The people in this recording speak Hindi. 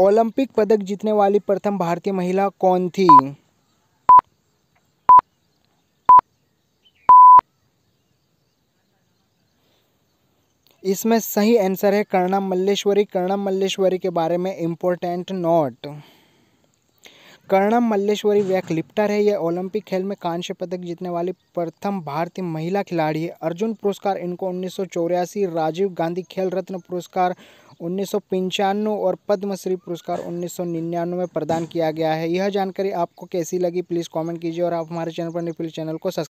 ओलंपिक पदक जीतने वाली प्रथम भारतीय महिला कौन थी इसमें सही आंसर है कर्णा मल्लेश्वरी कर्णा मल्लेश्वरी के बारे में इम्पोर्टेंट नोट कर्णा मल्लेश्वरी लिप्टर है यह ओलंपिक खेल में कांस्य पदक जीतने वाली प्रथम भारतीय महिला खिलाड़ी है अर्जुन पुरस्कार इनको उन्नीस राजीव गांधी खेल रत्न पुरस्कार उन्नीस और पद्मश्री पुरस्कार उन्नीस में प्रदान किया गया है यह जानकारी आपको कैसी लगी प्लीज़ कमेंट कीजिए और आप हमारे चैनल पर नहीं प्लीज़ चैनल को सब्सक्राइब